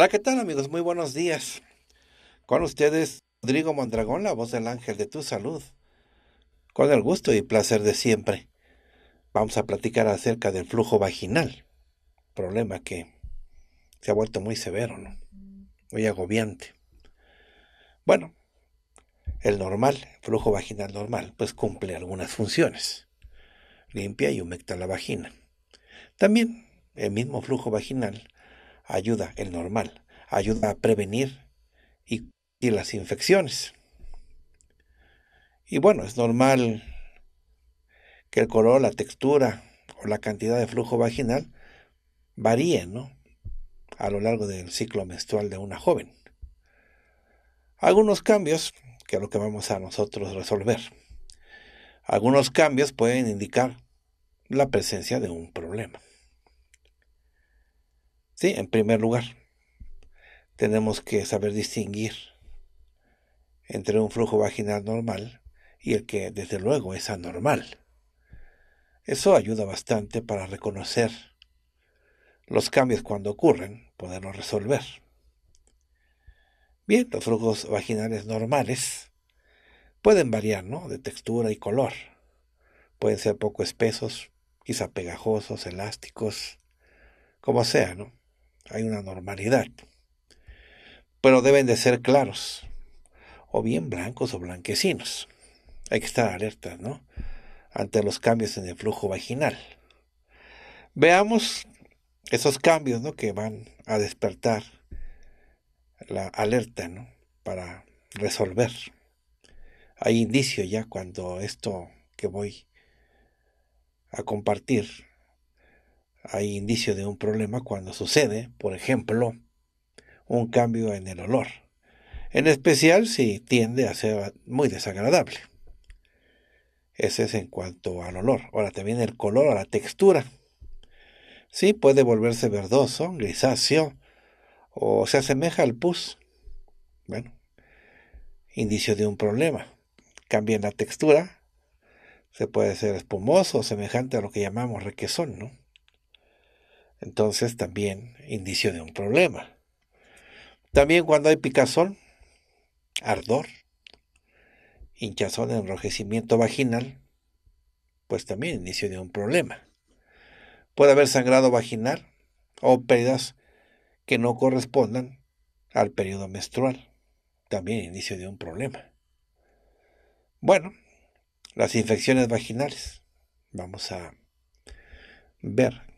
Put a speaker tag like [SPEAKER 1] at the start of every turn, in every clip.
[SPEAKER 1] Hola, ¿qué tal amigos? Muy buenos días. Con ustedes, Rodrigo Mondragón, la voz del ángel de tu salud. Con el gusto y placer de siempre, vamos a platicar acerca del flujo vaginal, problema que se ha vuelto muy severo, ¿no? Muy agobiante. Bueno, el normal, flujo vaginal normal, pues cumple algunas funciones. Limpia y humecta la vagina. También el mismo flujo vaginal ayuda, el normal, ayuda a prevenir y, las infecciones. Y bueno, es normal que el color, la textura o la cantidad de flujo vaginal varíen a lo largo del ciclo menstrual de una joven. Algunos cambios, que es lo que vamos a nosotros resolver, algunos cambios pueden indicar la presencia de un problema. Sí, en primer lugar, tenemos que saber distinguir entre un flujo vaginal normal y el que desde luego es anormal. Eso ayuda bastante para reconocer los cambios cuando ocurren, poderlos resolver. Bien, los flujos vaginales normales pueden variar, ¿no? De textura y color. Pueden ser poco espesos, quizá pegajosos, elásticos, como sea, ¿no? hay una normalidad. Pero deben de ser claros, o bien blancos o blanquecinos. Hay que estar alertas, ¿no? Ante los cambios en el flujo vaginal. Veamos esos cambios, ¿no? Que van a despertar la alerta, ¿no? Para resolver. Hay indicio ya cuando esto que voy a compartir hay indicio de un problema cuando sucede, por ejemplo, un cambio en el olor, en especial si tiende a ser muy desagradable. Ese es en cuanto al olor. Ahora también el color o la textura. Sí, puede volverse verdoso, grisáceo o se asemeja al pus. Bueno, indicio de un problema. Cambia la textura. Se puede ser espumoso, o semejante a lo que llamamos requesón, ¿no? Entonces también indicio de un problema. También cuando hay picazón, ardor, hinchazón, enrojecimiento vaginal, pues también inicio de un problema. Puede haber sangrado vaginal o pérdidas que no correspondan al periodo menstrual, también inicio de un problema. Bueno, las infecciones vaginales. Vamos a ver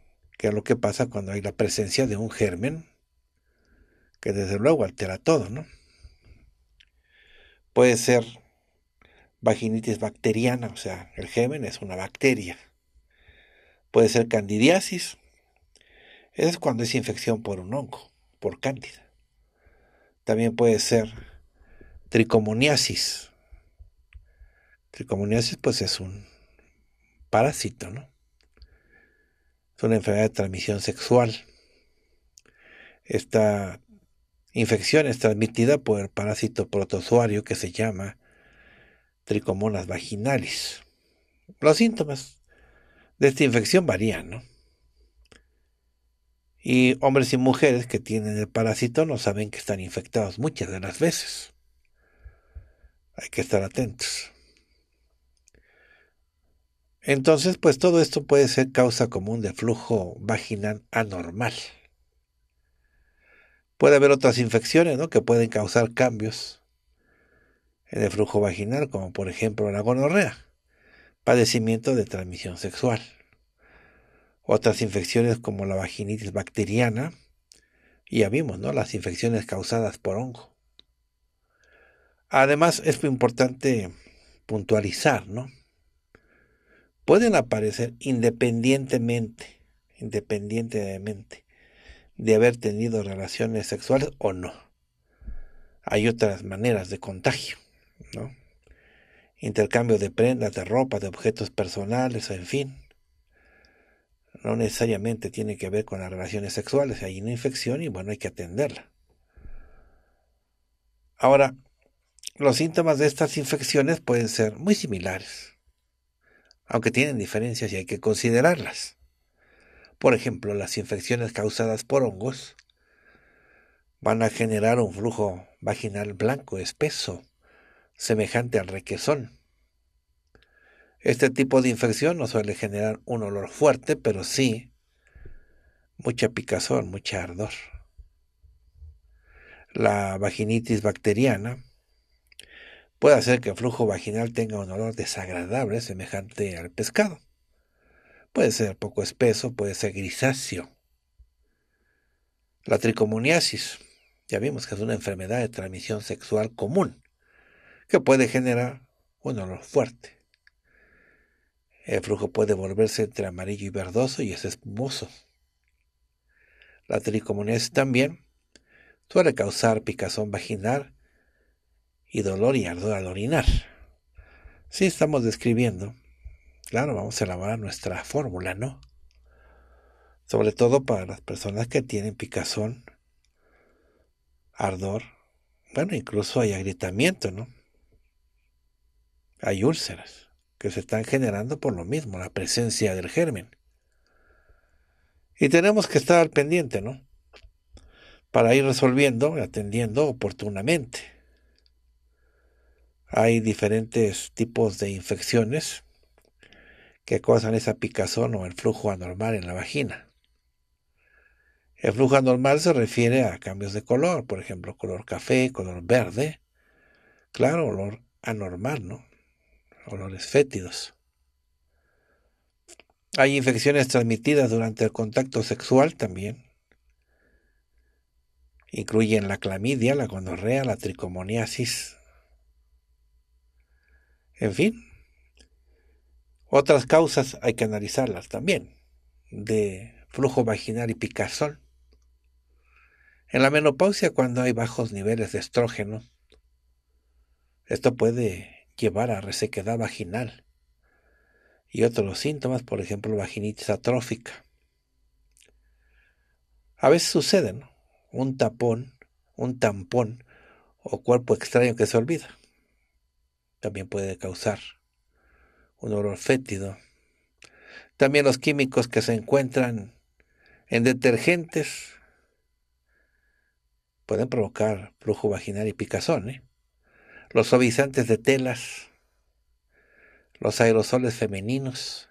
[SPEAKER 1] que es lo que pasa cuando hay la presencia de un germen, que desde luego altera todo, ¿no? Puede ser vaginitis bacteriana, o sea, el germen es una bacteria. Puede ser candidiasis, es cuando es infección por un hongo, por cándida. También puede ser tricomoniasis. Tricomoniasis pues es un parásito, ¿no? es una enfermedad de transmisión sexual. Esta infección es transmitida por el parásito protozoario que se llama tricomonas vaginalis. Los síntomas de esta infección varían, ¿no? Y hombres y mujeres que tienen el parásito no saben que están infectados muchas de las veces. Hay que estar atentos. Entonces, pues todo esto puede ser causa común de flujo vaginal anormal. Puede haber otras infecciones ¿no? que pueden causar cambios en el flujo vaginal, como por ejemplo la gonorrea, padecimiento de transmisión sexual. Otras infecciones como la vaginitis bacteriana, y ya vimos, ¿no? Las infecciones causadas por hongo. Además, es muy importante puntualizar, ¿no? pueden aparecer independientemente, independientemente de haber tenido relaciones sexuales o no. Hay otras maneras de contagio, ¿no? Intercambio de prendas, de ropa, de objetos personales, en fin. No necesariamente tiene que ver con las relaciones sexuales. Hay una infección y bueno, hay que atenderla. Ahora, los síntomas de estas infecciones pueden ser muy similares aunque tienen diferencias y hay que considerarlas. Por ejemplo, las infecciones causadas por hongos van a generar un flujo vaginal blanco espeso, semejante al requesón. Este tipo de infección no suele generar un olor fuerte, pero sí mucha picazón, mucha ardor. La vaginitis bacteriana Puede hacer que el flujo vaginal tenga un olor desagradable semejante al pescado. Puede ser poco espeso, puede ser grisáceo. La tricomoniasis, ya vimos que es una enfermedad de transmisión sexual común, que puede generar un olor fuerte. El flujo puede volverse entre amarillo y verdoso y es espumoso. La tricomoniasis también suele causar picazón vaginal y dolor y ardor al orinar. Si estamos describiendo, claro, vamos a elaborar nuestra fórmula, ¿no? Sobre todo para las personas que tienen picazón, ardor, bueno, incluso hay agrietamiento, ¿no? Hay úlceras que se están generando por lo mismo, la presencia del germen. Y tenemos que estar al pendiente, ¿no? Para ir resolviendo, atendiendo oportunamente. Hay diferentes tipos de infecciones que causan esa picazón o el flujo anormal en la vagina. El flujo anormal se refiere a cambios de color, por ejemplo, color café, color verde. Claro, olor anormal, ¿no? Olores fétidos. Hay infecciones transmitidas durante el contacto sexual también. Incluyen la clamidia, la gonorrea, la tricomoniasis, en fin, otras causas hay que analizarlas también, de flujo vaginal y picazón. En la menopausia, cuando hay bajos niveles de estrógeno, esto puede llevar a resequedad vaginal y otros síntomas, por ejemplo, vaginitis atrófica. A veces suceden un tapón, un tampón o cuerpo extraño que se olvida también puede causar un olor fétido. También los químicos que se encuentran en detergentes pueden provocar flujo vaginal y picazón. ¿eh? Los suavizantes de telas, los aerosoles femeninos,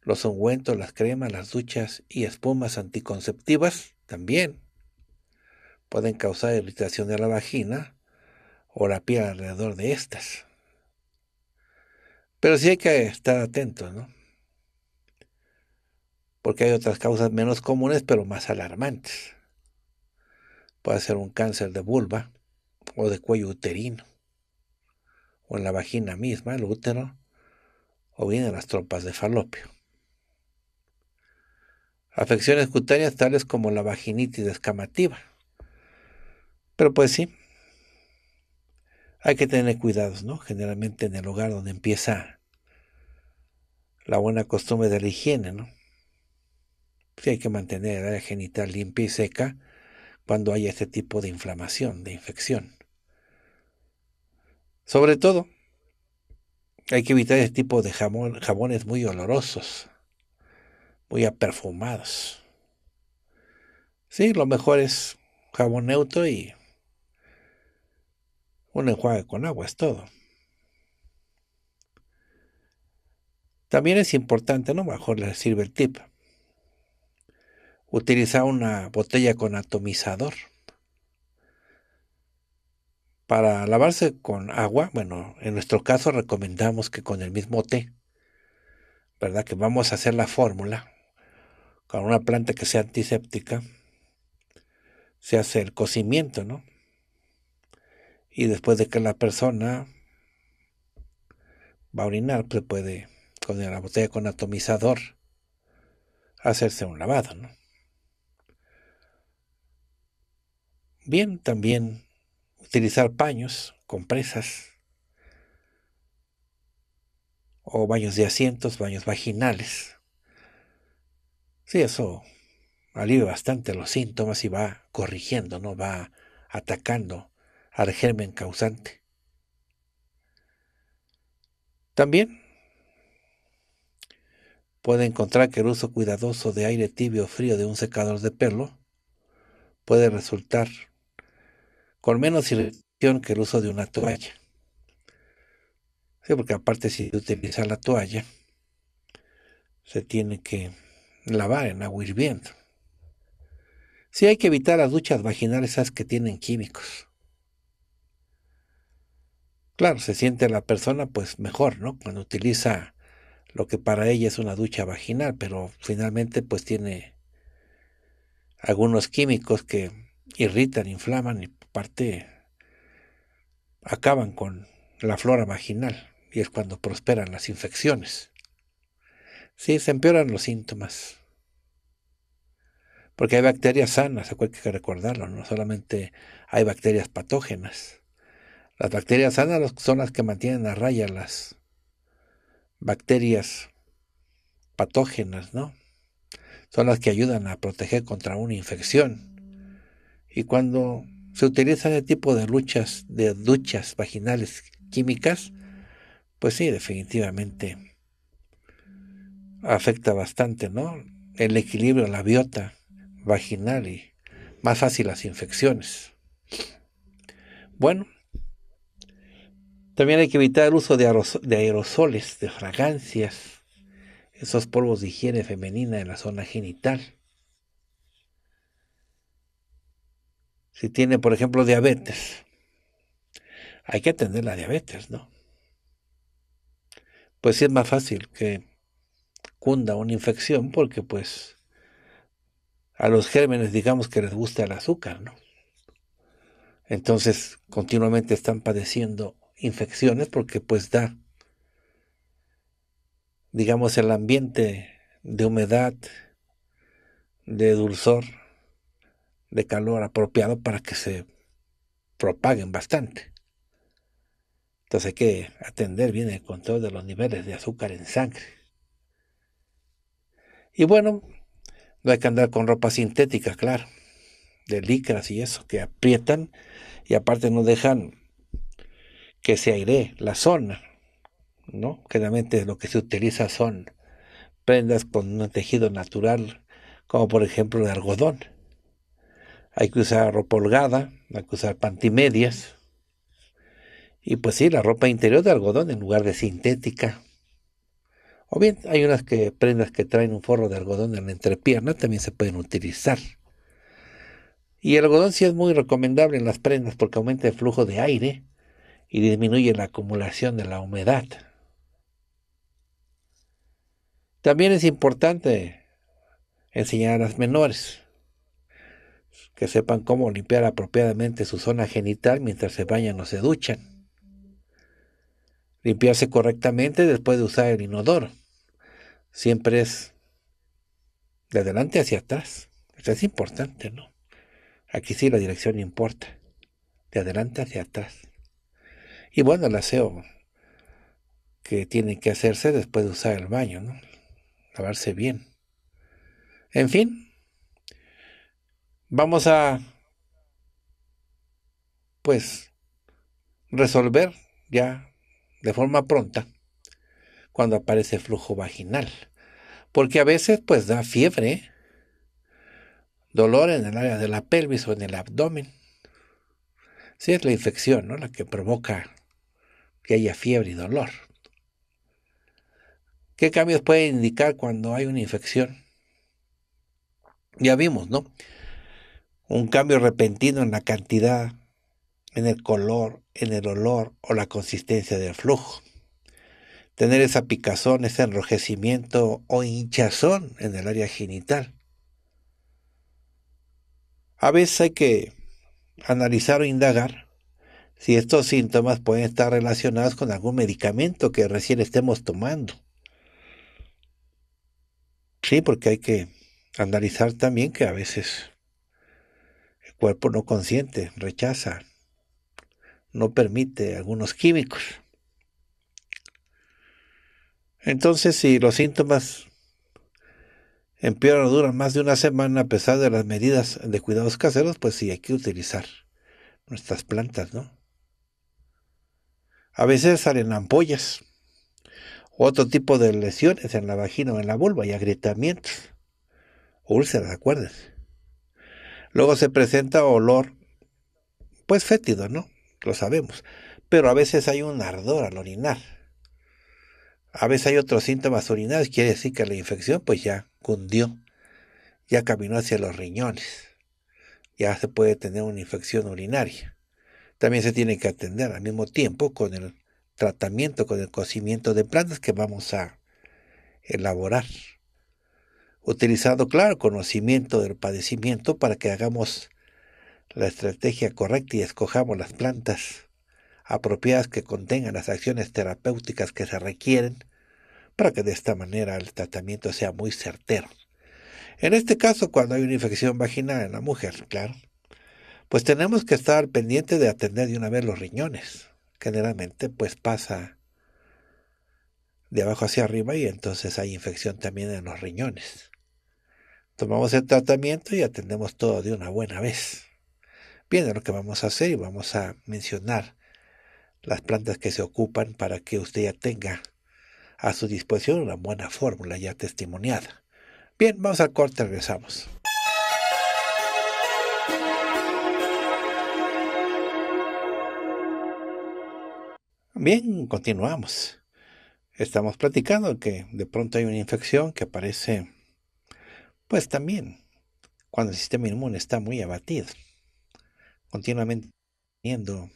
[SPEAKER 1] los ungüentos, las cremas, las duchas y espumas anticonceptivas también pueden causar irritación de la vagina o la piel alrededor de estas. Pero sí hay que estar atentos, ¿no? Porque hay otras causas menos comunes, pero más alarmantes. Puede ser un cáncer de vulva o de cuello uterino, o en la vagina misma, el útero, o bien en las trompas de falopio. Afecciones cutáneas tales como la vaginitis escamativa. Pero pues sí, hay que tener cuidados, ¿no? Generalmente en el hogar donde empieza la buena costumbre de la higiene, ¿no? Sí, hay que mantener el área genital limpia y seca cuando haya este tipo de inflamación, de infección. Sobre todo, hay que evitar este tipo de jabones muy olorosos, muy aperfumados. Sí, lo mejor es jabón neutro y un enjuague con agua es todo. También es importante, no mejor le sirve el tip, utilizar una botella con atomizador. Para lavarse con agua, bueno, en nuestro caso recomendamos que con el mismo té, ¿verdad? Que vamos a hacer la fórmula con una planta que sea antiséptica, se hace el cocimiento, ¿no? Y después de que la persona va a orinar, pues puede, con la botella con atomizador, hacerse un lavado, ¿no? Bien, también utilizar paños, compresas, o baños de asientos, baños vaginales. Sí, eso alivia bastante los síntomas y va corrigiendo, ¿no? Va atacando al germen causante. También puede encontrar que el uso cuidadoso de aire tibio o frío de un secador de pelo puede resultar con menos irritación que el uso de una toalla. Sí, porque aparte si utiliza la toalla, se tiene que lavar en agua hirviendo. Sí hay que evitar las duchas vaginales esas que tienen químicos. Claro, se siente la persona pues mejor, ¿no? Cuando utiliza lo que para ella es una ducha vaginal, pero finalmente pues tiene algunos químicos que irritan, inflaman y parte acaban con la flora vaginal y es cuando prosperan las infecciones. Sí, se empeoran los síntomas. Porque hay bacterias sanas, hay que recordarlo, no solamente hay bacterias patógenas. Las bacterias sanas son las que mantienen a raya las bacterias patógenas, ¿no? Son las que ayudan a proteger contra una infección. Y cuando se utiliza ese tipo de luchas, de duchas vaginales químicas, pues sí, definitivamente afecta bastante, ¿no? El equilibrio, la biota vaginal y más fácil las infecciones. Bueno, también hay que evitar el uso de, aerosoles, de fragancias, esos polvos de higiene femenina en la zona genital. Si tiene, por ejemplo, diabetes, hay que atender la diabetes, ¿no? Pues sí es más fácil que cunda una infección porque pues a los gérmenes digamos que les gusta el azúcar, ¿no? Entonces continuamente están padeciendo infecciones porque pues da, digamos, el ambiente de humedad, de dulzor, de calor apropiado para que se propaguen bastante. Entonces hay que atender bien el control de los niveles de azúcar en sangre. Y bueno, no hay que andar con ropa sintética, claro, de licras y eso, que aprietan y aparte no dejan que se aire la zona, ¿no? Generalmente lo que se utiliza son prendas con un tejido natural, como por ejemplo el algodón. Hay que usar ropa holgada, hay que usar pantimedias. Y pues sí, la ropa interior de algodón en lugar de sintética. O bien hay unas prendas que traen un forro de algodón en la entrepierna, también se pueden utilizar. Y el algodón sí es muy recomendable en las prendas porque aumenta el flujo de aire y disminuye la acumulación de la humedad. También es importante enseñar a las menores que sepan cómo limpiar apropiadamente su zona genital mientras se bañan o se duchan. Limpiarse correctamente después de usar el inodoro. Siempre es de adelante hacia atrás. Esto es importante, ¿no? Aquí sí la dirección importa. De adelante hacia atrás. Y bueno, el aseo que tiene que hacerse después de usar el baño, ¿no? Lavarse bien. En fin, vamos a, pues, resolver ya de forma pronta cuando aparece flujo vaginal. Porque a veces, pues, da fiebre, dolor en el área de la pelvis o en el abdomen. sí, es la infección, ¿no? La que provoca que haya fiebre y dolor. ¿Qué cambios puede indicar cuando hay una infección? Ya vimos, ¿no? Un cambio repentino en la cantidad, en el color, en el olor o la consistencia del flujo. Tener esa picazón, ese enrojecimiento o hinchazón en el área genital. A veces hay que analizar o indagar si estos síntomas pueden estar relacionados con algún medicamento que recién estemos tomando. Sí, porque hay que analizar también que a veces el cuerpo no consiente, rechaza, no permite algunos químicos. Entonces, si los síntomas empeoran o duran más de una semana a pesar de las medidas de cuidados caseros, pues sí hay que utilizar nuestras plantas, ¿no? A veces salen ampollas, otro tipo de lesiones en la vagina o en la vulva y agrietamientos, úlceras, acuérdense. Luego se presenta olor, pues fétido, ¿no? Lo sabemos. Pero a veces hay un ardor al orinar. A veces hay otros síntomas urinarios, quiere decir que la infección pues ya cundió, ya caminó hacia los riñones, ya se puede tener una infección urinaria también se tiene que atender al mismo tiempo con el tratamiento, con el cocimiento de plantas que vamos a elaborar. Utilizando, claro, conocimiento del padecimiento para que hagamos la estrategia correcta y escojamos las plantas apropiadas que contengan las acciones terapéuticas que se requieren para que de esta manera el tratamiento sea muy certero. En este caso, cuando hay una infección vaginal en la mujer, claro, pues tenemos que estar pendientes de atender de una vez los riñones. Generalmente pues pasa de abajo hacia arriba y entonces hay infección también en los riñones. Tomamos el tratamiento y atendemos todo de una buena vez. Bien, lo que vamos a hacer y vamos a mencionar las plantas que se ocupan para que usted ya tenga a su disposición una buena fórmula ya testimoniada. Bien, vamos al corte, regresamos. Bien, continuamos. Estamos platicando que de pronto hay una infección que aparece, pues también, cuando el sistema inmune está muy abatido, continuamente teniendo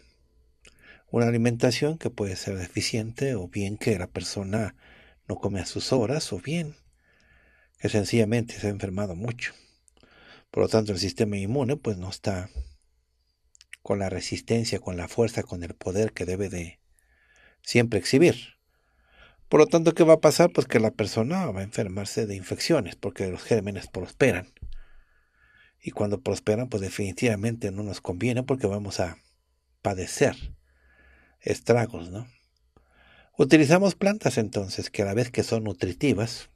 [SPEAKER 1] una alimentación que puede ser deficiente o bien que la persona no come a sus horas o bien que sencillamente se ha enfermado mucho. Por lo tanto, el sistema inmune pues no está con la resistencia, con la fuerza, con el poder que debe de siempre exhibir. Por lo tanto, ¿qué va a pasar? Pues que la persona va a enfermarse de infecciones, porque los gérmenes prosperan. Y cuando prosperan, pues definitivamente no nos conviene porque vamos a padecer estragos, ¿no? Utilizamos plantas entonces que a la vez que son nutritivas,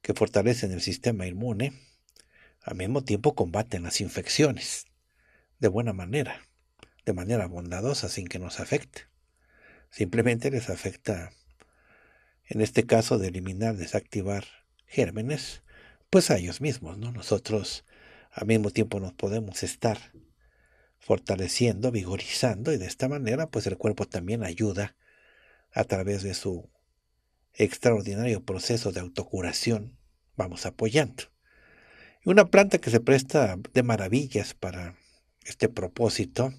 [SPEAKER 1] que fortalecen el sistema inmune, al mismo tiempo combaten las infecciones de buena manera, de manera bondadosa, sin que nos afecte simplemente les afecta, en este caso, de eliminar, desactivar gérmenes, pues a ellos mismos, ¿no? Nosotros al mismo tiempo nos podemos estar fortaleciendo, vigorizando y de esta manera pues el cuerpo también ayuda a través de su extraordinario proceso de autocuración, vamos apoyando. una planta que se presta de maravillas para este propósito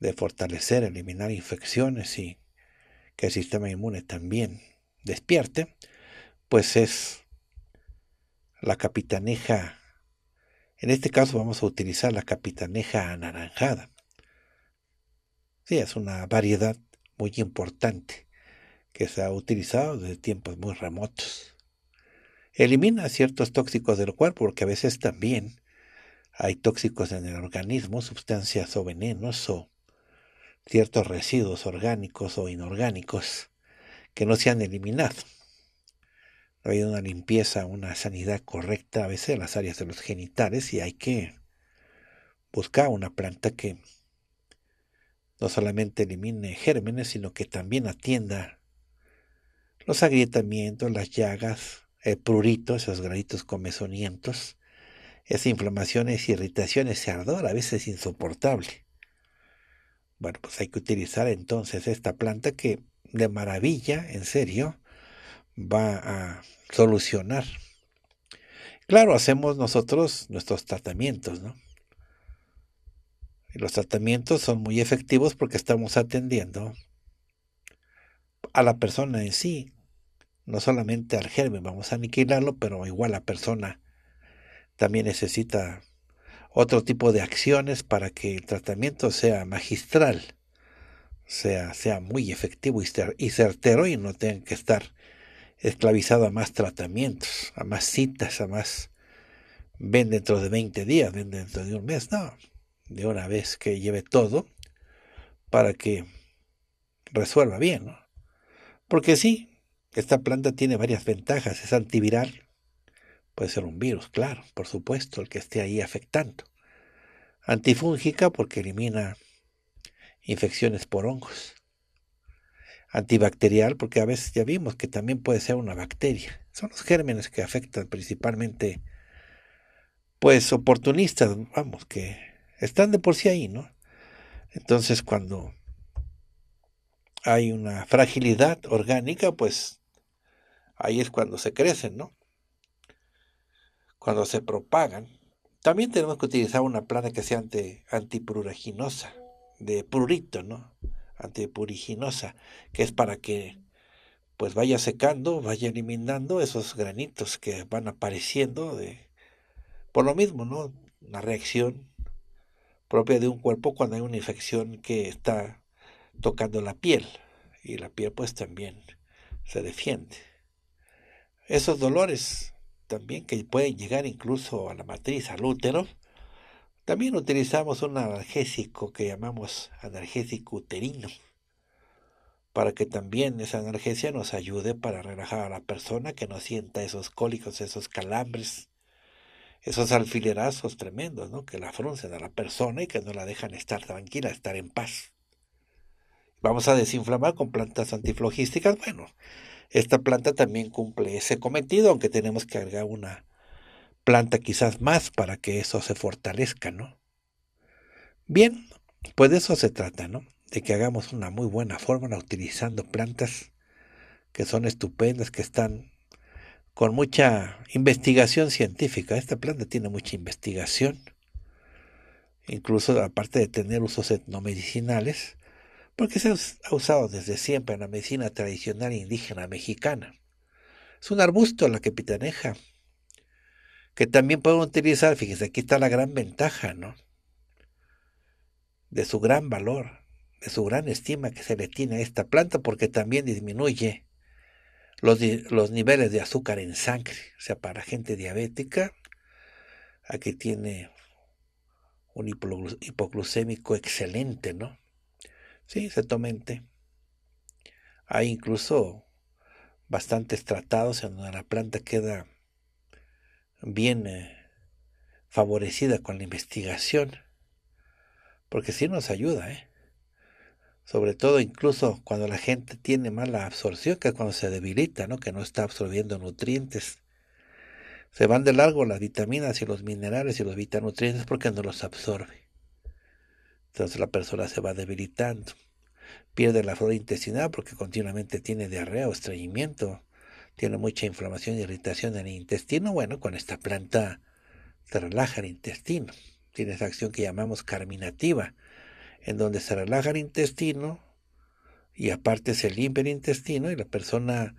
[SPEAKER 1] de fortalecer, eliminar infecciones y que el sistema inmune también despierte, pues es la capitaneja, en este caso vamos a utilizar la capitaneja anaranjada. Sí, es una variedad muy importante que se ha utilizado desde tiempos muy remotos. Elimina ciertos tóxicos del cuerpo porque a veces también hay tóxicos en el organismo, sustancias o venenos o ciertos residuos orgánicos o inorgánicos que no se han eliminado. No hay una limpieza, una sanidad correcta a veces en las áreas de los genitales y hay que buscar una planta que no solamente elimine gérmenes, sino que también atienda los agrietamientos, las llagas, el prurito, esos granitos comezonientos, esas inflamaciones, irritaciones, ese ardor a veces insoportable. Bueno, pues hay que utilizar entonces esta planta que de maravilla, en serio, va a solucionar. Claro, hacemos nosotros nuestros tratamientos, ¿no? Y los tratamientos son muy efectivos porque estamos atendiendo a la persona en sí, no solamente al germen, vamos a aniquilarlo, pero igual la persona también necesita otro tipo de acciones para que el tratamiento sea magistral, sea, sea muy efectivo y, certero y no tenga que estar esclavizado a más tratamientos, a más citas, a más... Ven dentro de 20 días, ven dentro de un mes, no. De una vez que lleve todo para que resuelva bien, ¿no? Porque sí, esta planta tiene varias ventajas. Es antiviral. Puede ser un virus, claro, por supuesto, el que esté ahí afectando. Antifúngica porque elimina infecciones por hongos. Antibacterial porque a veces ya vimos que también puede ser una bacteria. Son los gérmenes que afectan principalmente, pues oportunistas, vamos, que están de por sí ahí, ¿no? Entonces cuando hay una fragilidad orgánica, pues ahí es cuando se crecen, ¿no? Cuando se propagan también tenemos que utilizar una planta que sea anti, de prurito, ¿no? Antipuriginosa, que es para que pues vaya secando, vaya eliminando esos granitos que van apareciendo de por lo mismo, ¿no? Una reacción propia de un cuerpo cuando hay una infección que está tocando la piel y la piel pues también se defiende. Esos dolores también que pueden llegar incluso a la matriz, al útero, también utilizamos un analgésico que llamamos analgésico uterino, para que también esa analgesia nos ayude para relajar a la persona que no sienta esos cólicos, esos calambres, esos alfilerazos tremendos, ¿no? que la fruncen a la persona y que no la dejan estar tranquila, estar en paz. Vamos a desinflamar con plantas antiflogísticas, bueno, esta planta también cumple ese cometido, aunque tenemos que agregar una planta quizás más para que eso se fortalezca, ¿no? Bien, pues de eso se trata, ¿no? De que hagamos una muy buena fórmula utilizando plantas que son estupendas, que están con mucha investigación científica. Esta planta tiene mucha investigación. Incluso aparte de tener usos etnomedicinales, porque se ha usado desde siempre en la medicina tradicional indígena mexicana. Es un arbusto la pitaneja, que también pueden utilizar, fíjense, aquí está la gran ventaja, ¿no? De su gran valor, de su gran estima que se le tiene a esta planta, porque también disminuye los, los niveles de azúcar en sangre, o sea, para gente diabética, aquí tiene un hipoglucémico excelente, ¿no? Sí, se Hay incluso bastantes tratados en donde la planta queda bien eh, favorecida con la investigación, porque sí nos ayuda, ¿eh? sobre todo incluso cuando la gente tiene mala absorción, que cuando se debilita, ¿no? que no está absorbiendo nutrientes. Se van de largo las vitaminas y los minerales y los vitanutrientes porque no los absorbe. Entonces la persona se va debilitando, pierde la flora intestinal porque continuamente tiene diarrea o estreñimiento, tiene mucha inflamación y irritación en el intestino. Bueno, con esta planta se relaja el intestino, tiene esa acción que llamamos carminativa, en donde se relaja el intestino y aparte se limpia el intestino y la persona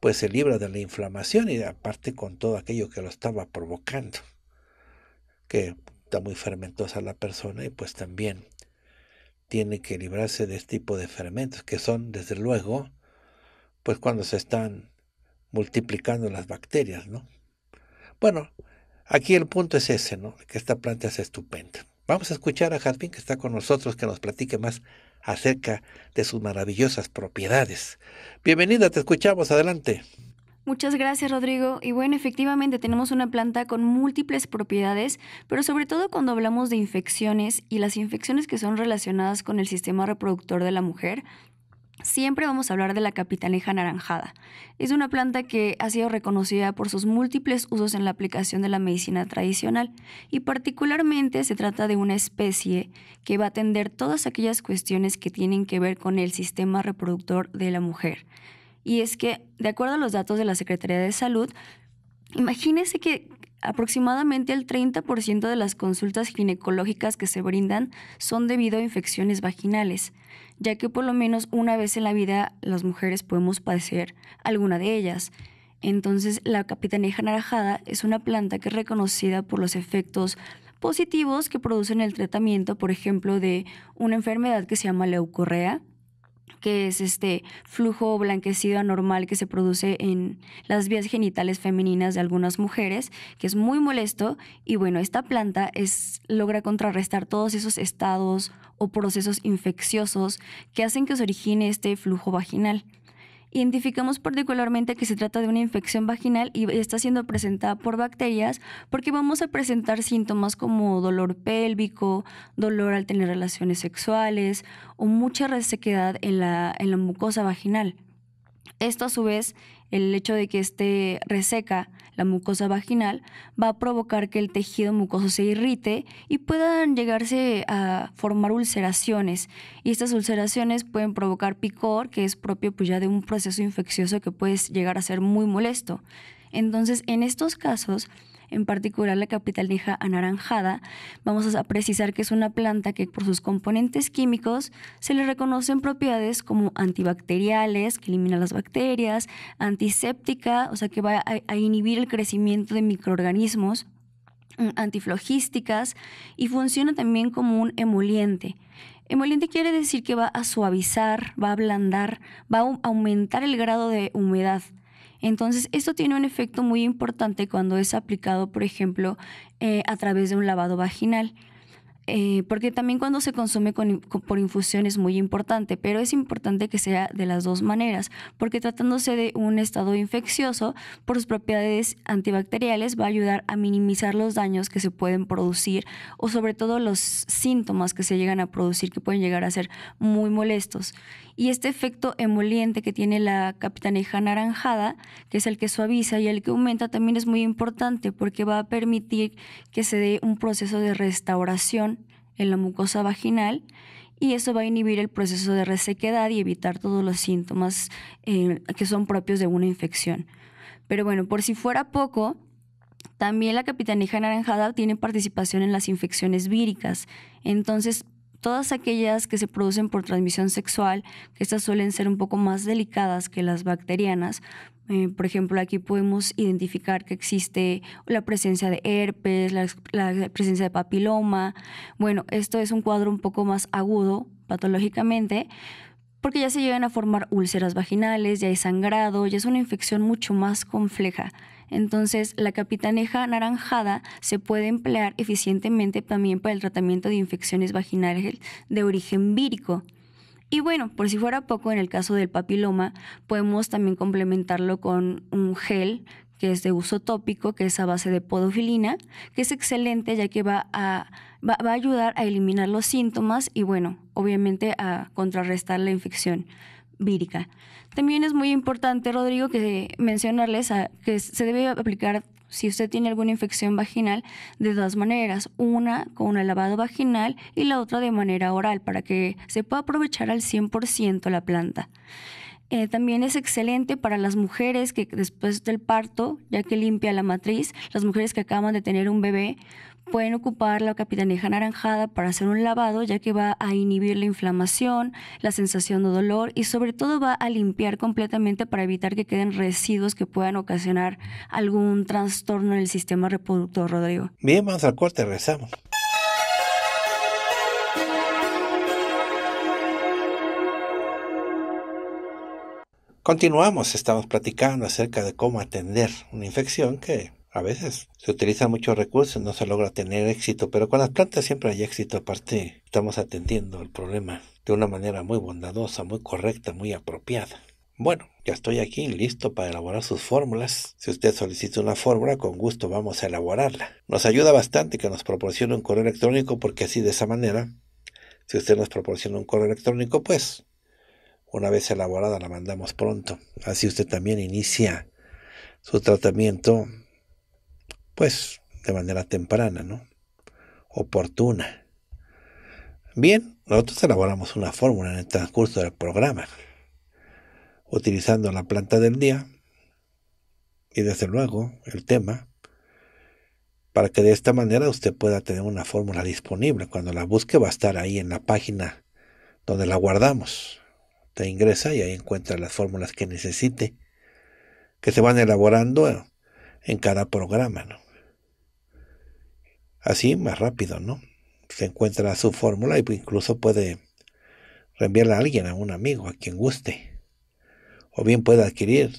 [SPEAKER 1] pues se libra de la inflamación y aparte con todo aquello que lo estaba provocando, que muy fermentosa la persona y pues también tiene que librarse de este tipo de fermentos que son desde luego pues cuando se están multiplicando las bacterias, ¿no? Bueno, aquí el punto es ese, ¿no? Que esta planta es estupenda. Vamos a escuchar a Jasmine que está con nosotros que nos platique más acerca de sus maravillosas propiedades. Bienvenida, te escuchamos, adelante.
[SPEAKER 2] Muchas gracias Rodrigo. Y bueno, efectivamente tenemos una planta con múltiples propiedades, pero sobre todo cuando hablamos de infecciones y las infecciones que son relacionadas con el sistema reproductor de la mujer, siempre vamos a hablar de la capitaneja anaranjada. Es una planta que ha sido reconocida por sus múltiples usos en la aplicación de la medicina tradicional y particularmente se trata de una especie que va a atender todas aquellas cuestiones que tienen que ver con el sistema reproductor de la mujer. Y es que, de acuerdo a los datos de la Secretaría de Salud, imagínese que aproximadamente el 30% de las consultas ginecológicas que se brindan son debido a infecciones vaginales, ya que por lo menos una vez en la vida las mujeres podemos padecer alguna de ellas. Entonces, la capitanija naranjada es una planta que es reconocida por los efectos positivos que produce en el tratamiento, por ejemplo, de una enfermedad que se llama leucorrea, que es este flujo blanquecido anormal que se produce en las vías genitales femeninas de algunas mujeres, que es muy molesto y bueno, esta planta logra contrarrestar todos esos estados o procesos infecciosos que hacen que se origine este flujo vaginal. Identificamos particularmente que se trata de una infección vaginal y está siendo presentada por bacterias porque vamos a presentar síntomas como dolor pélvico, dolor al tener relaciones sexuales o mucha resequedad en la, en la mucosa vaginal. Esto a su vez, el hecho de que esté reseca la mucosa vaginal, va a provocar que el tejido mucoso se irrite y puedan llegarse a formar ulceraciones. Y estas ulceraciones pueden provocar picor, que es propio pues, ya de un proceso infeccioso que puede llegar a ser muy molesto. Entonces, en estos casos, en particular la capital nija anaranjada, vamos a precisar que es una planta que por sus componentes químicos se le reconocen propiedades como antibacteriales, que elimina las bacterias, antiséptica, o sea que va a, a inhibir el crecimiento de microorganismos, mm, antiflogísticas y funciona también como un emoliente. Emoliente quiere decir que va a suavizar, va a ablandar, va a aumentar el grado de humedad. Entonces, esto tiene un efecto muy importante cuando es aplicado, por ejemplo, eh, a través de un lavado vaginal. Eh, porque también cuando se consume por infusión es muy importante, pero es importante que sea de las dos maneras, porque tratándose de un estado infeccioso, por sus propiedades antibacteriales va a ayudar a minimizar los daños que se pueden producir o sobre todo los síntomas que se llegan a producir que pueden llegar a ser muy molestos y este efecto emoliente que tiene la capitaneja anaranjada, que es el que suaviza y el que aumenta, también es muy importante porque va a permitir que se dé un proceso de restauración en la mucosa vaginal y eso va a inhibir el proceso de resequedad y evitar todos los síntomas eh, que son propios de una infección. Pero bueno, por si fuera poco, también la capitaneja anaranjada tiene participación en las infecciones víricas. Entonces, todas aquellas que se producen por transmisión sexual, que estas suelen ser un poco más delicadas que las bacterianas. Eh, por ejemplo, aquí podemos identificar que existe la presencia de herpes, la, la presencia de papiloma. Bueno, esto es un cuadro un poco más agudo patológicamente, porque ya se llegan a formar úlceras vaginales, ya hay sangrado, ya es una infección mucho más compleja. Entonces, la capitaneja anaranjada se puede emplear eficientemente también para el tratamiento de infecciones vaginales de origen vírico. Y bueno, por si fuera poco, en el caso del papiloma, podemos también complementarlo con un gel que es de uso tópico, que es a base de podofilina, que es excelente ya que va a va, a ayudar a eliminar los síntomas y bueno, obviamente a contrarrestar la infección vírica. También es muy importante, Rodrigo, que mencionarles que se debe aplicar si usted tiene alguna infección vaginal de dos maneras, una con un lavado vaginal y la otra de manera oral para que se pueda aprovechar al 100% la planta. Eh, también es excelente para las mujeres que después del parto, ya que limpia la matriz, las mujeres que acaban de tener un bebé pueden ocupar la capitaneja anaranjada para hacer un lavado, ya que va a inhibir la inflamación, la sensación de dolor y sobre todo va a limpiar completamente para evitar que queden residuos que puedan ocasionar algún trastorno en el sistema reproductor, Rodrigo. Bien, vamos
[SPEAKER 1] al corte, rezamos. Continuamos, estamos platicando acerca de cómo atender una infección que a veces se utilizan muchos recursos, no se logra tener éxito, pero con las plantas siempre hay éxito. Aparte, estamos atendiendo el problema de una manera muy bondadosa, muy correcta, muy apropiada. Bueno, ya estoy aquí listo para elaborar sus fórmulas. Si usted solicita una fórmula, con gusto vamos a elaborarla. Nos ayuda bastante que nos proporcione un correo electrónico porque así de esa manera, si usted nos proporciona un correo electrónico, pues una vez elaborada la mandamos pronto. Así usted también inicia su tratamiento, pues, de manera temprana, ¿no? Oportuna. Bien, nosotros elaboramos una fórmula en el transcurso del programa, utilizando la planta del día y desde luego el tema, para que de esta manera usted pueda tener una fórmula disponible. Cuando la busque va a estar ahí en la página donde la guardamos te ingresa y ahí encuentra las fórmulas que necesite, que se van elaborando en cada programa, Así más rápido, ¿no? Se encuentra su fórmula y incluso puede reenviarla a alguien, a un amigo, a quien guste. O bien puede adquirir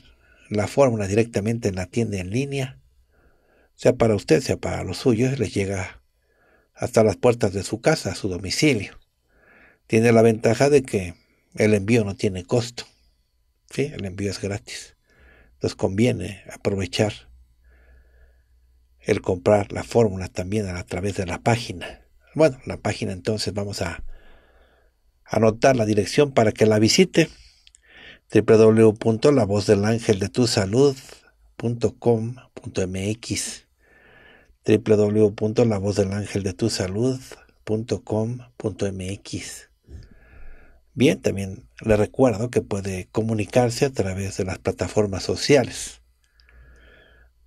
[SPEAKER 1] la fórmula directamente en la tienda en línea, sea para usted, sea para los suyos, les llega hasta las puertas de su casa, a su domicilio. Tiene la ventaja de que el envío no tiene costo. El envío es gratis. Entonces conviene aprovechar el comprar la fórmula también a través de la página. Bueno, la página entonces vamos a anotar la dirección para que la visite www.lavozdelangeldetusalud.com.mx www.lavozdelangeldetusalud.com.mx Bien, también le recuerdo que puede comunicarse a través de las plataformas sociales.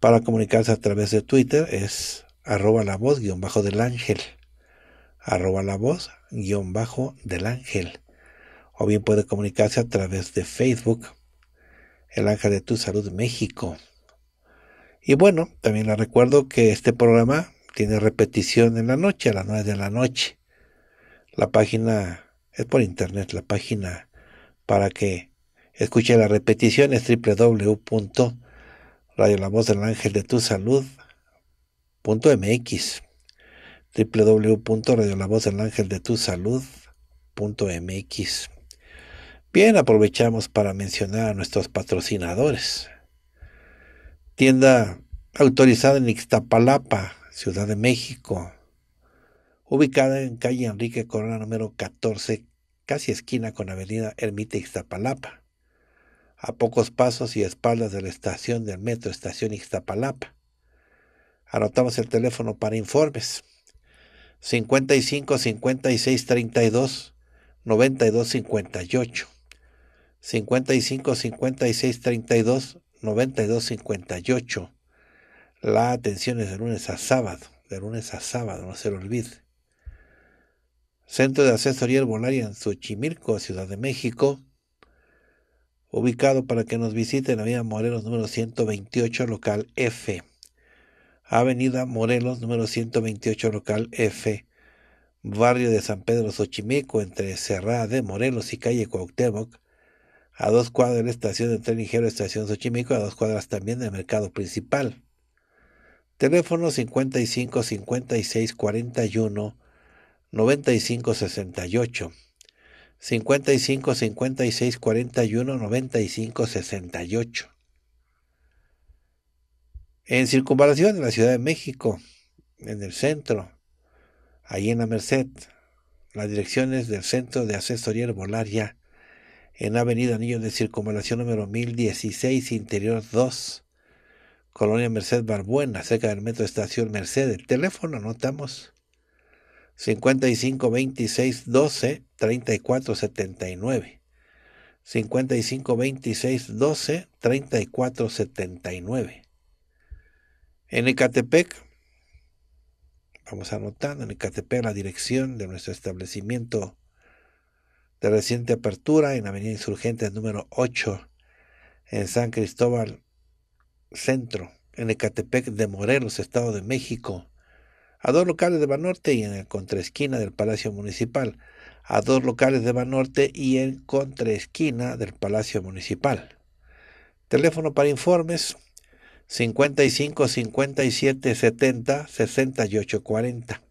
[SPEAKER 1] Para comunicarse a través de Twitter es arroba la voz guión bajo del ángel. Arroba la voz guión bajo del ángel. O bien puede comunicarse a través de Facebook. El ángel de tu salud México. Y bueno, también le recuerdo que este programa tiene repetición en la noche, a las 9 de la noche. La página es por internet la página para que escuche la repetición es www.radio la del de tu Bien, aprovechamos para mencionar a nuestros patrocinadores. Tienda autorizada en Ixtapalapa, Ciudad de México, ubicada en calle Enrique Corona número 14, casi esquina con avenida Ermita Ixtapalapa, a pocos pasos y espaldas de la estación del metro Estación Ixtapalapa. Anotamos el teléfono para informes. 55 56 32 92 58 55 56 32 92 58 La atención es de lunes a sábado, de lunes a sábado, no se lo olvide. Centro de Asesoría Herbolaria en Xochimilco, Ciudad de México. Ubicado para que nos visiten, Avenida Morelos número 128, local F. Avenida Morelos número 128, local F. Barrio de San Pedro Xochimilco, entre Cerrada de Morelos y calle Cuauhtémoc. A dos cuadras de la estación de tren ligero, estación Xochimilco, a dos cuadras también del mercado principal. Teléfono 55 56 9568. 55 56 41 95 68. En circunvalación de la Ciudad de México, en el centro, ahí en la Merced, las direcciones del Centro de Asesoría Herbolaria en Avenida Anillo de Circunvalación número 1016, Interior 2, Colonia Merced Barbuena, cerca del Metro Estación Merced. El teléfono, anotamos 55 26 12 3479 79. 12 34 En Ecatepec, vamos anotando, en Ecatepec la dirección de nuestro establecimiento de reciente apertura en Avenida Insurgente número 8 en San Cristóbal Centro, en Ecatepec de Morelos, Estado de México a dos locales de Banorte y en el contraesquina del Palacio Municipal, a dos locales de Banorte y en contraesquina del Palacio Municipal. Teléfono para informes 55 57 70 68 40.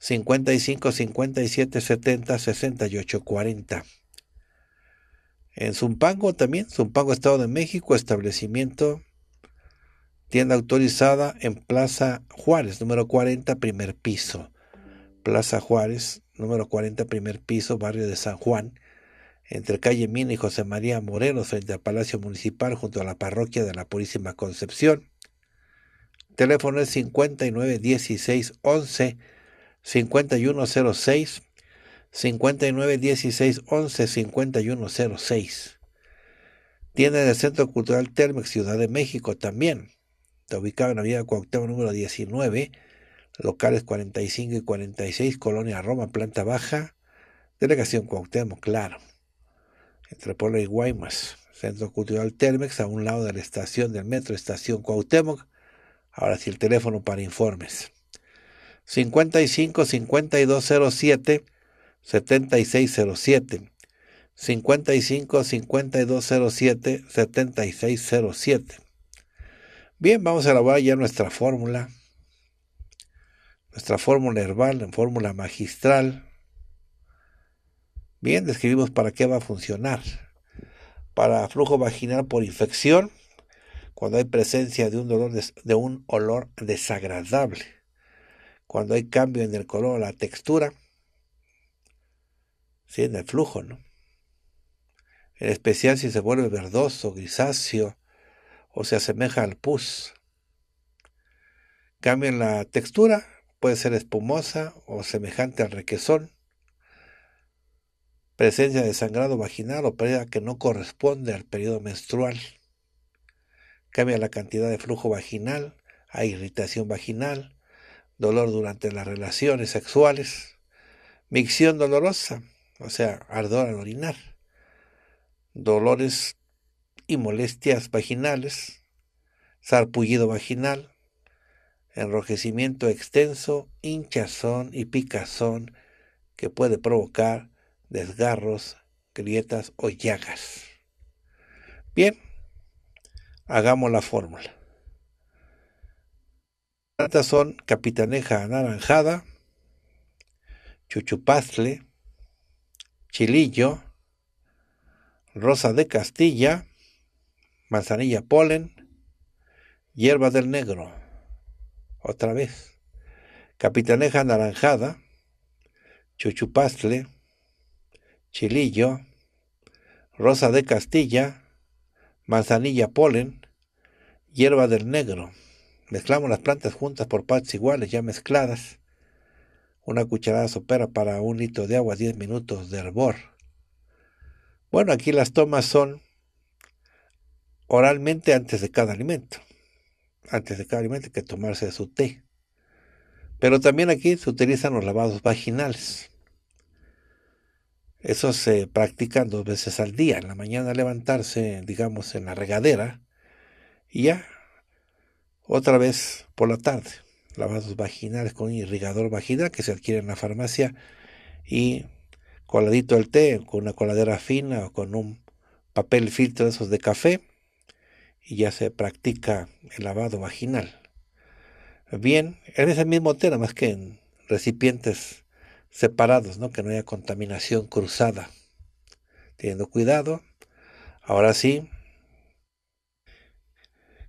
[SPEAKER 1] 55 57 70 68 40. En Zumpango también, Zumpango Estado de México, establecimiento Tienda autorizada en Plaza Juárez, número 40, primer piso. Plaza Juárez, número 40, primer piso, barrio de San Juan, entre calle Mina y José María Moreno, frente al Palacio Municipal, junto a la parroquia de la Purísima Concepción. Teléfono es 591611 5106 591611 5106. Tiene Centro Cultural Termex Ciudad de México también. Está ubicado en la avenida Cuauhtémoc número 19, locales 45 y 46, Colonia Roma, planta baja, delegación Cuauhtémoc, claro, entre Puebla y Guaymas, Centro Cultural Telmex, a un lado de la estación del metro, estación Cuauhtémoc. Ahora sí, el teléfono para informes. 55 5207 7607 55 5207 7607 Bien, vamos a elaborar ya nuestra fórmula, nuestra fórmula herbal, en fórmula magistral. Bien, describimos para qué va a funcionar. Para flujo vaginal por infección, cuando hay presencia de un, dolor de, un olor desagradable, cuando hay cambio en el color o la textura, ¿sí? en el flujo, ¿no? En especial si se vuelve verdoso, grisáceo, o se asemeja al pus. cambia la textura, puede ser espumosa o semejante al requesón. Presencia de sangrado vaginal o pérdida que no corresponde al periodo menstrual. Cambia la cantidad de flujo vaginal a irritación vaginal, dolor durante las relaciones sexuales, micción dolorosa, o sea, ardor al orinar, dolores y molestias vaginales, sarpullido vaginal, enrojecimiento extenso, hinchazón y picazón que puede provocar desgarros, grietas o llagas. Bien, hagamos la fórmula. Las plantas son capitaneja anaranjada, chuchupazle, chilillo, rosa de castilla, manzanilla polen, hierba del negro, otra vez, capitaneja anaranjada, chuchupastle, chilillo, rosa de castilla, manzanilla polen, hierba del negro. Mezclamos las plantas juntas por partes iguales, ya mezcladas. Una cucharada sopera para un litro de agua, 10 minutos de hervor. Bueno, aquí las tomas son oralmente antes de cada alimento. Antes de cada alimento hay que tomarse su té. Pero también aquí se utilizan los lavados vaginales. Eso se practican dos veces al día. En la mañana levantarse, digamos, en la regadera y ya otra vez por la tarde. Lavados vaginales con irrigador vaginal que se adquiere en la farmacia y coladito el té con una coladera fina o con un papel filtro de esos de café y ya se practica el lavado vaginal. Bien, en ese mismo tema, más que en recipientes separados, ¿no? que no haya contaminación cruzada. Teniendo cuidado. Ahora sí.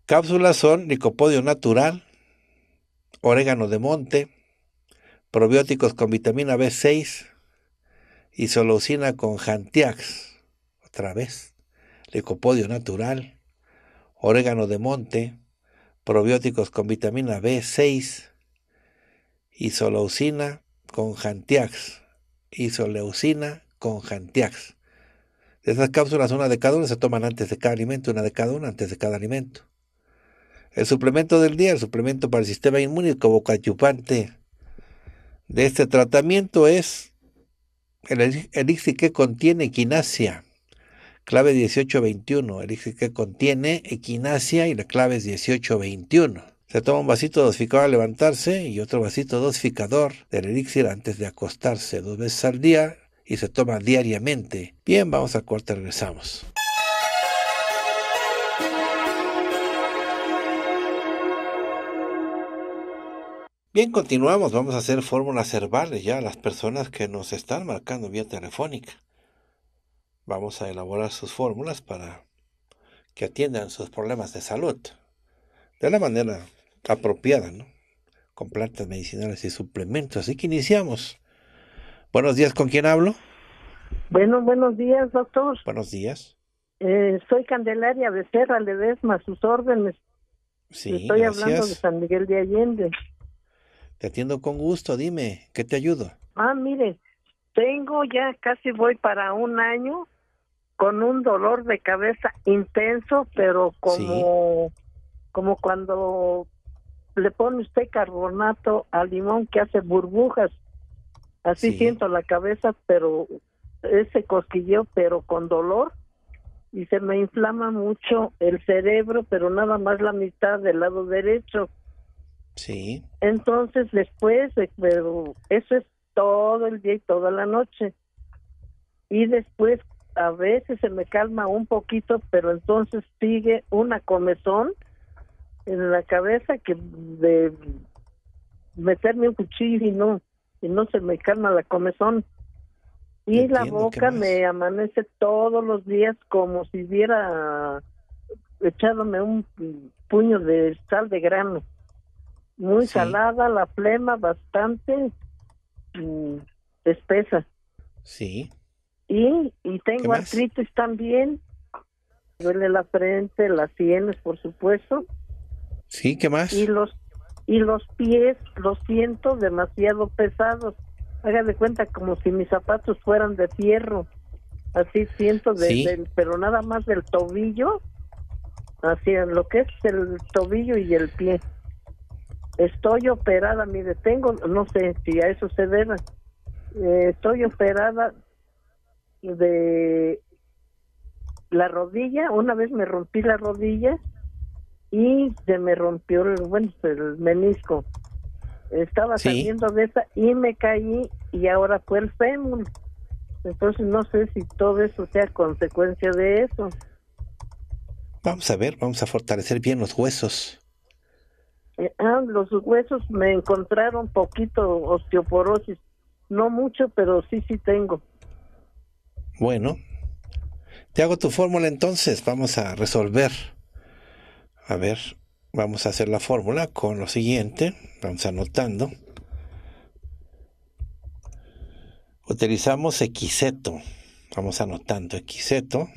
[SPEAKER 1] Cápsulas son licopodio natural, orégano de monte, probióticos con vitamina B6 y solucina con Jantiax. Otra vez, licopodio natural, orégano de monte, probióticos con vitamina B6, isoleucina con Jantiax, isoleucina con Jantiax. Esas cápsulas, una de cada una, se toman antes de cada alimento, una de cada una antes de cada alimento. El suplemento del día, el suplemento para el sistema inmune como coadyuvante de este tratamiento es el elixir que contiene quinasia clave 1821, elixir que contiene equinacia y la clave es 1821. Se toma un vasito dosificador al levantarse y otro vasito dosificador del elixir antes de acostarse dos veces al día y se toma diariamente. Bien, vamos a corte, regresamos. Bien, continuamos. Vamos a hacer fórmulas herbales ya a las personas que nos están marcando vía telefónica. Vamos a elaborar sus fórmulas para que atiendan sus problemas de salud de la manera apropiada, ¿no? Con plantas medicinales y suplementos. Así que iniciamos. Buenos días, ¿con quién hablo? Bueno, buenos días, doctor. Buenos días.
[SPEAKER 3] Eh, soy Candelaria Becerra Ledesma, sus órdenes.
[SPEAKER 1] Sí, Estoy hablando de San
[SPEAKER 3] Miguel de Allende.
[SPEAKER 1] Te atiendo con gusto, dime, ¿qué te ayudo?
[SPEAKER 3] Ah, mire, tengo ya casi voy para un año con un dolor de cabeza intenso, pero como, como cuando le pone usted carbonato al limón que hace burbujas. Así siento la cabeza, pero ese cosquilleo, pero con dolor. Y se me inflama mucho el cerebro, pero nada más la mitad del lado derecho. Sí. Entonces después, pero eso es todo el día y toda la noche. Y después a veces se me calma un poquito, pero entonces sigue una comezón en la cabeza que de meterme un cuchillo y no y no se me calma la comezón. Y la boca me amanece todos los días como si hubiera echándome un puño de sal de grano. Muy salada, la flema bastante mm, espesa. Sí. Y, tengo artritis también. Duele la frente, las sienes, por supuesto.
[SPEAKER 1] Sí, ¿qué más? Y
[SPEAKER 3] los y los pies los siento demasiado pesados. hágale cuenta como si mis zapatos fueran de fierro. Así siento, de, pero nada más del tobillo, hacían lo que es el tobillo y el pie. Estoy operada, mire, tengo, no sé si a eso se debe. Eh, estoy operada de la rodilla, una vez me rompí la rodilla y se me rompió el, bueno, el menisco. Estaba saliendo de esa y me caí y ahora fue el fémur. Entonces no sé si todo eso sea consecuencia de eso.
[SPEAKER 1] Vamos a ver, vamos a fortalecer bien los huesos.
[SPEAKER 3] Eh, ah, los huesos me encontraron poquito osteoporosis. No mucho, pero sí, sí tengo.
[SPEAKER 1] Bueno, te hago tu fórmula entonces. Vamos a resolver. A ver, vamos a hacer la fórmula con lo siguiente. Vamos anotando. Utilizamos xeto. Vamos anotando xeto.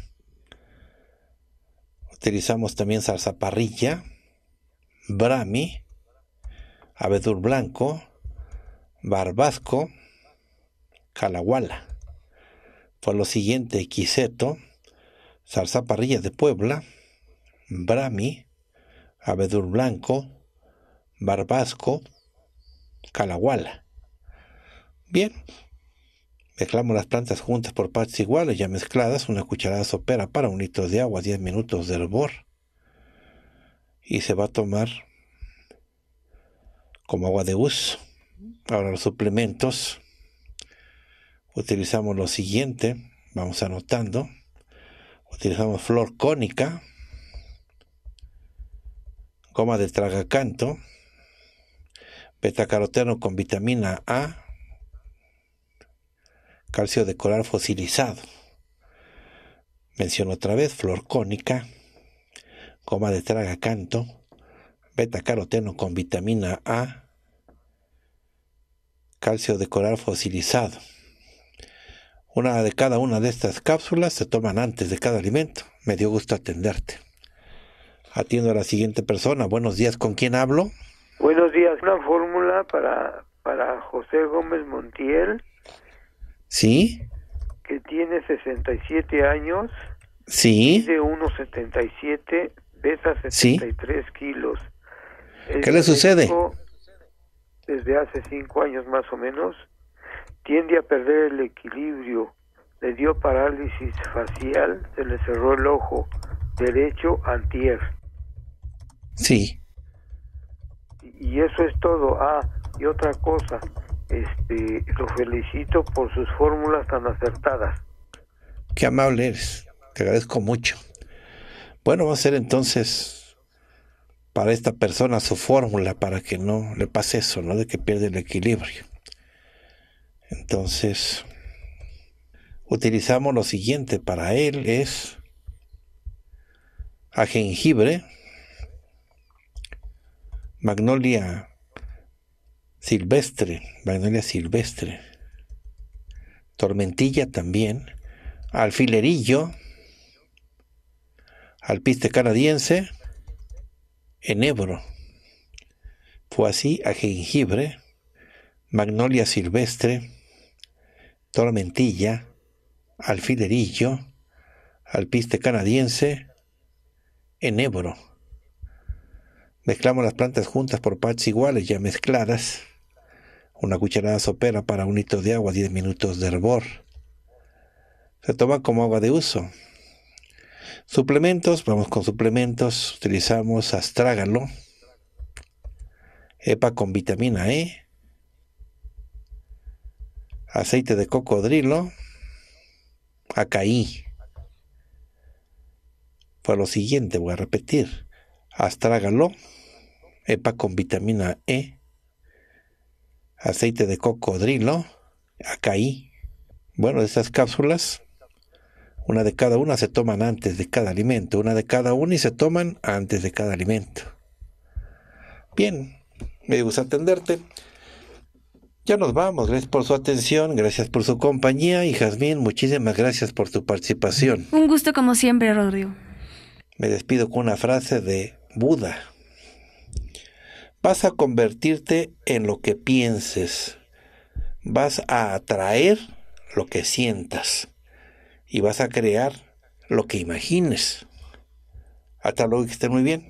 [SPEAKER 1] Utilizamos también salsa parrilla, brami, abedur blanco, barbasco, calahuala. Fue lo siguiente, Quiseto, parrilla de Puebla, Brami, abedul Blanco, Barbasco, Calahuala. Bien, mezclamos las plantas juntas por partes iguales, ya mezcladas, una cucharada sopera para un litro de agua, 10 minutos de hervor. Y se va a tomar como agua de uso. Ahora los suplementos utilizamos lo siguiente, vamos anotando, utilizamos flor cónica, goma de tragacanto, betacaroteno con vitamina A, calcio de coral fosilizado. Menciono otra vez flor cónica, goma de tragacanto, betacaroteno con vitamina A, calcio de coral fosilizado. Una de cada una de estas cápsulas se toman antes de cada alimento. Me dio gusto atenderte. Atiendo a la siguiente persona. Buenos días, ¿con quién hablo?
[SPEAKER 3] Buenos días, una fórmula para, para José Gómez Montiel. ¿Sí? Que tiene 67 años. Sí. De 1,77, pesa 73 ¿Sí? kilos. ¿Qué le sucede? Desde hace 5 años más o menos tiende a perder el equilibrio, le dio parálisis facial, se le cerró el ojo derecho antier. Sí. Y eso es todo. Ah, y otra cosa, este, lo felicito por sus fórmulas tan acertadas.
[SPEAKER 1] Qué amable eres, te agradezco mucho. Bueno, va a ser entonces para esta persona su fórmula para que no le pase eso, ¿no? De que pierde el equilibrio. Entonces, utilizamos lo siguiente para él es a jengibre, magnolia silvestre, magnolia silvestre, tormentilla también, alfilerillo, alpiste canadiense, enebro. Fue así a jengibre, magnolia silvestre, tormentilla, alfilerillo, alpiste canadiense, enéboro. Mezclamos las plantas juntas por partes iguales ya mezcladas. Una cucharada sopera para un litro de agua, 10 minutos de hervor. Se toma como agua de uso. Suplementos, vamos con suplementos. Utilizamos astrágalo, EPA con vitamina E, aceite de cocodrilo, acaí. Fue lo siguiente, voy a repetir. Astrágalo, EPA con vitamina E, aceite de cocodrilo, acaí. Bueno, estas cápsulas, una de cada una se toman antes de cada alimento, una de cada una y se toman antes de cada alimento. Bien, me gusta atenderte. Ya nos vamos. Gracias por su atención, gracias por su compañía y Jazmín, muchísimas gracias por tu participación.
[SPEAKER 2] Un gusto como siempre, Rodrigo.
[SPEAKER 1] Me despido con una frase de Buda. Vas a convertirte en lo que pienses. Vas a atraer lo que sientas. Y vas a crear lo que imagines. Hasta luego, que estén muy bien.